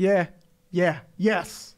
Yeah, yeah, yes.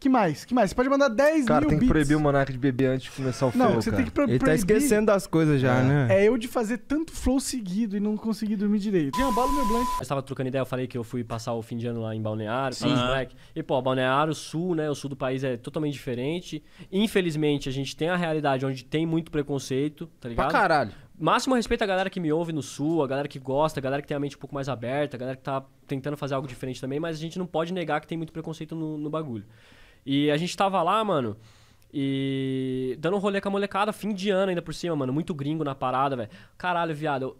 Que mais? Que mais? Você pode mandar 10 cara, mil tem que proibir o Monark de beber antes de começar o flow, Não, você cara. tem que pro Ele tá proibir... tá esquecendo das coisas já, é. né? É eu de fazer tanto flow seguido e não conseguir dormir direito. Tinha bala meu blank. Eu estava trocando ideia, eu falei que eu fui passar o fim de ano lá em Balneário, Sim. Black. E, pô, Balneário Sul, né? O sul do país é totalmente diferente. Infelizmente, a gente tem a realidade onde tem muito preconceito, tá ligado? Pra caralho máximo respeito à galera que me ouve no Sul, a galera que gosta, a galera que tem a mente um pouco mais aberta, a galera que tá tentando fazer algo diferente também, mas a gente não pode negar que tem muito preconceito no, no bagulho. E a gente tava lá, mano, e dando um rolê com a molecada, fim de ano ainda por cima, mano, muito gringo na parada, velho. Caralho, viado, eu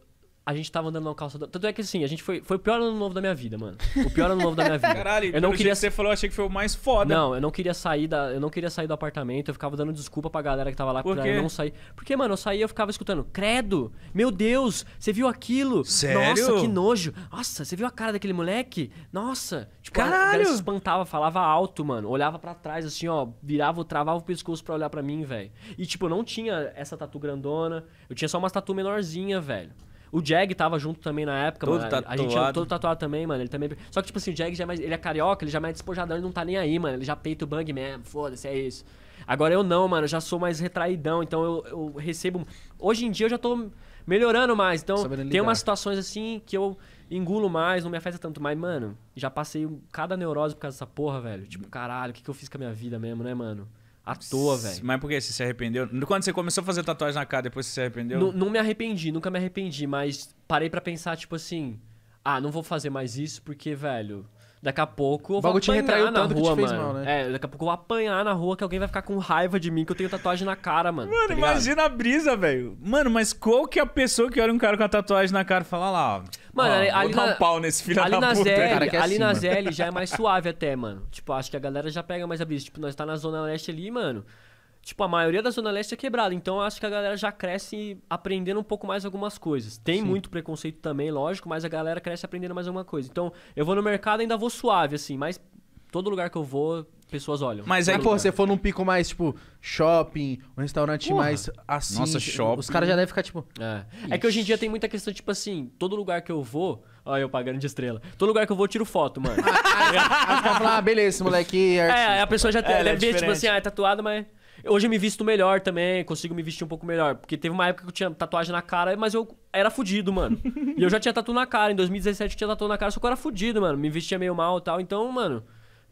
a gente tava andando no calçadão. Tanto é que assim, a gente foi. Foi o pior ano novo da minha vida, mano. O pior ano novo da minha vida. Caralho, eu não queria. Que você falou, achei que foi o mais foda. Não, eu não queria sair da. Eu não queria sair do apartamento. Eu ficava dando desculpa pra galera que tava lá Por pra eu não sair. Porque, mano, eu saía eu ficava escutando, credo! Meu Deus, você viu aquilo? Sério? Nossa, que nojo! Nossa, você viu a cara daquele moleque? Nossa! Tipo, Caralho! A galera se espantava, falava alto, mano. Olhava para trás, assim, ó, virava, travava o pescoço pra olhar para mim, velho. E, tipo, eu não tinha essa tatu grandona. Eu tinha só umas tatu menorzinha, velho. O Jag tava junto também na época, todo mano. Tatuado. A gente todo tatuado também, mano. Ele também. Só que, tipo assim, o Jag já é mais. Ele é carioca, ele já é mais despojadão, ele não tá nem aí, mano. Ele já peita o bang mesmo. Foda-se, é isso. Agora eu não, mano, eu já sou mais retraidão, então eu, eu recebo. Hoje em dia eu já tô melhorando mais. Então, tem umas situações assim que eu engulo mais, não me afeta tanto mais. Mano, já passei cada neurose por causa dessa porra, velho. Tipo, caralho, o que, que eu fiz com a minha vida mesmo, né, mano? À toa, velho. Mas por que? Você se arrependeu? Quando você começou a fazer tatuagem na cara, depois você se arrependeu? N não me arrependi, nunca me arrependi, mas parei para pensar, tipo assim. Ah, não vou fazer mais isso porque, velho, Daqui a pouco eu vou apanhar na rua, mano. Mal, né? É, daqui a pouco eu vou apanhar na rua que alguém vai ficar com raiva de mim que eu tenho tatuagem na cara, mano. Mano, tá imagina a brisa, velho. Mano, mas qual que é a pessoa que olha um cara com a tatuagem na cara e fala ah lá, Mano, ó, ali, vou ali dar na, um pau nesse filho ali da na puta. Zé, é ali assim, na Zé já é mais suave até, mano. Tipo, acho que a galera já pega mais a brisa. Tipo, nós tá na Zona Leste ali, mano tipo, a maioria da Zona Leste é quebrada. Então acho que a galera já cresce aprendendo um pouco mais algumas coisas. Tem Sim. muito preconceito também, lógico, mas a galera cresce aprendendo mais alguma coisa. Então eu vou no mercado ainda vou suave, assim, mas todo lugar que eu vou, pessoas olham. Mas aí, pô, você for num pico mais, tipo, shopping, um restaurante Porra. mais assim. Nossa, tipo, shopping. Os caras já devem ficar, tipo. É. é que hoje em dia tem muita questão, tipo assim, todo lugar que eu vou. Olha, eu pagando de estrela. Todo lugar que eu vou, eu tiro foto, mano. Aí os caras falam, ah, beleza, moleque. É, é a pessoa já é, é tipo assim, ah, é tatuado, mas. Hoje eu me visto melhor também, consigo me vestir um pouco melhor. Porque teve uma época que eu tinha tatuagem na cara, mas eu era fudido, mano. e eu já tinha tatu na cara. Em 2017 eu tinha tatu na cara, só que eu era fudido, mano. Me vestia meio mal e tal. Então, mano,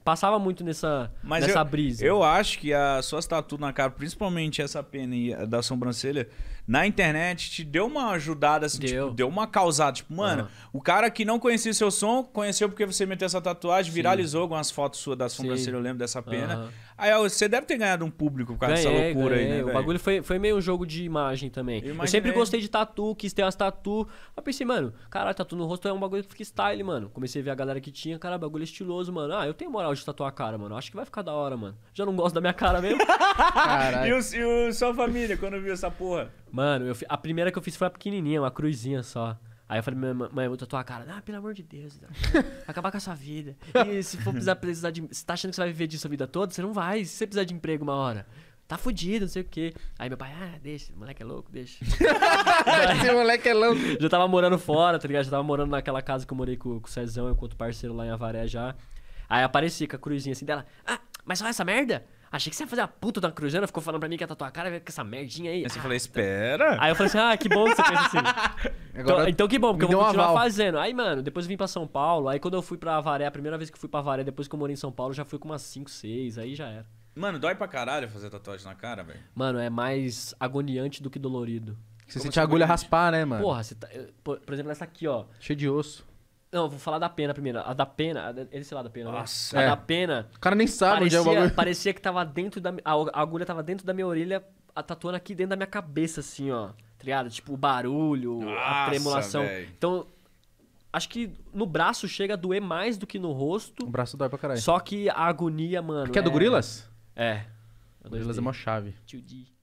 passava muito nessa, mas nessa eu, brisa. Eu acho que as suas tatu na cara, principalmente essa pena da sobrancelha na internet te deu uma ajudada, assim, tipo, deu, tipo, deu uma causada. Tipo, mano, uhum. o cara que não conhecia seu som, conheceu porque você meteu essa tatuagem, Sim. viralizou algumas fotos suas da sobrancelha, eu lembro dessa pena. Uhum. Aí você deve ter ganhado um público por causa ganhei, dessa loucura ganhei. aí, né? O véio? bagulho foi, foi meio um jogo de imagem também. Eu, eu sempre gostei de tatu, quis ter umas tatu. Aí pensei, mano, caralho, tatu no rosto é um bagulho que fica style, mano. Comecei a ver a galera que tinha, cara, bagulho estiloso, mano. Ah, eu tenho moral de tatuar a cara, mano. Acho que vai ficar da hora, mano. Já não gosto da minha cara mesmo. e, o, e o, sua família, quando viu essa porra? Mano, eu, a primeira que eu fiz foi uma pequenininha, uma cruzinha só. Aí eu falei, minha mãe, vou tatuar a cara. Ah, pelo amor de Deus, vai então. acabar com a sua vida. E se for precisar, precisar de. Você tá achando que você vai viver disso a vida toda? Você não vai. Se você precisar de emprego uma hora, tá fudido, não sei o quê. Aí meu pai, ah, deixa, moleque é louco, deixa. Esse moleque é louco. Já tava morando fora, tá ligado? Já tava morando naquela casa que eu morei com, com o Cezão e com outro parceiro lá em Avaré já. Aí apareci com a cruzinha assim dela, ah, mas só essa merda? Achei que você ia fazer a puta da cruzana, ficou falando pra mim que ia tatuar a cara com essa merdinha aí. Aí você ah, falou, espera. Aí eu falei assim, ah, que bom que você fez assim. Então, Agora então, então que bom, porque eu vou continuar fazendo. Aí, mano, depois eu vim pra São Paulo. Aí quando eu fui pra Avaré, a primeira vez que fui pra Avaré, depois que eu morei em São Paulo, já fui com umas 5, 6, aí já era. Mano, dói pra caralho fazer tatuagem na cara, velho. Mano, é mais agoniante do que dolorido. Você Como sente a assim, agulha raspar, né, mano? Porra, você tá, por, por exemplo, nessa aqui, ó. Cheio de osso. Não, vou falar da pena primeiro. A da pena, ele sei lá da pena. Né? Nossa, né? A é. da pena. O cara nem sabe parecia, onde é o bagulho. Parecia que tava dentro da. A agulha tava dentro da minha orelha, a tatuando aqui dentro da minha cabeça, assim, ó. Triado? Tá tipo, o barulho, Nossa, a tremulação. Véio. Então, acho que no braço chega a doer mais do que no rosto. O braço dói pra caralho. Só que a agonia, mano. Que é, do Gorilas? É. Gorilas é uma é é chave. Tio